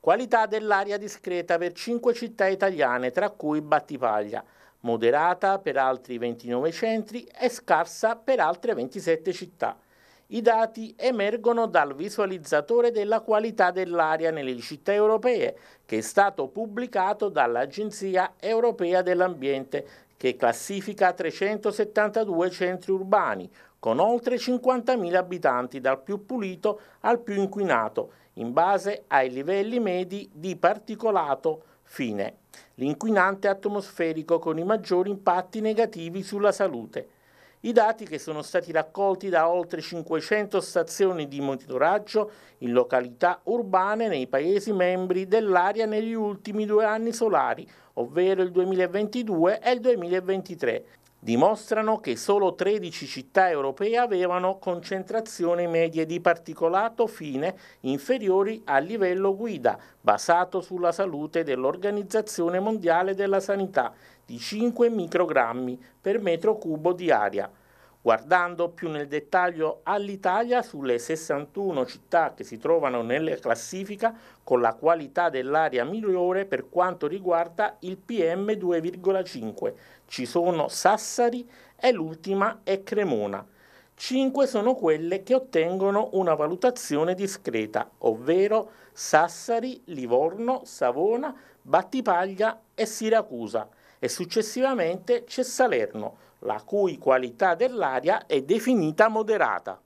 Qualità dell'aria discreta per 5 città italiane, tra cui Battipaglia, moderata per altri 29 centri e scarsa per altre 27 città. I dati emergono dal visualizzatore della qualità dell'aria nelle città europee, che è stato pubblicato dall'Agenzia europea dell'ambiente che classifica 372 centri urbani, con oltre 50.000 abitanti dal più pulito al più inquinato, in base ai livelli medi di particolato fine, l'inquinante atmosferico con i maggiori impatti negativi sulla salute. I dati che sono stati raccolti da oltre 500 stazioni di monitoraggio in località urbane nei paesi membri dell'area negli ultimi due anni solari, ovvero il 2022 e il 2023 dimostrano che solo 13 città europee avevano concentrazioni medie di particolato fine inferiori al livello guida, basato sulla salute dell'Organizzazione Mondiale della Sanità, di 5 microgrammi per metro cubo di aria. Guardando più nel dettaglio all'Italia sulle 61 città che si trovano nella classifica con la qualità dell'aria migliore per quanto riguarda il PM2,5, ci sono Sassari e l'ultima è Cremona. Cinque sono quelle che ottengono una valutazione discreta, ovvero Sassari, Livorno, Savona, Battipaglia e Siracusa e successivamente c'è Salerno la cui qualità dell'aria è definita moderata.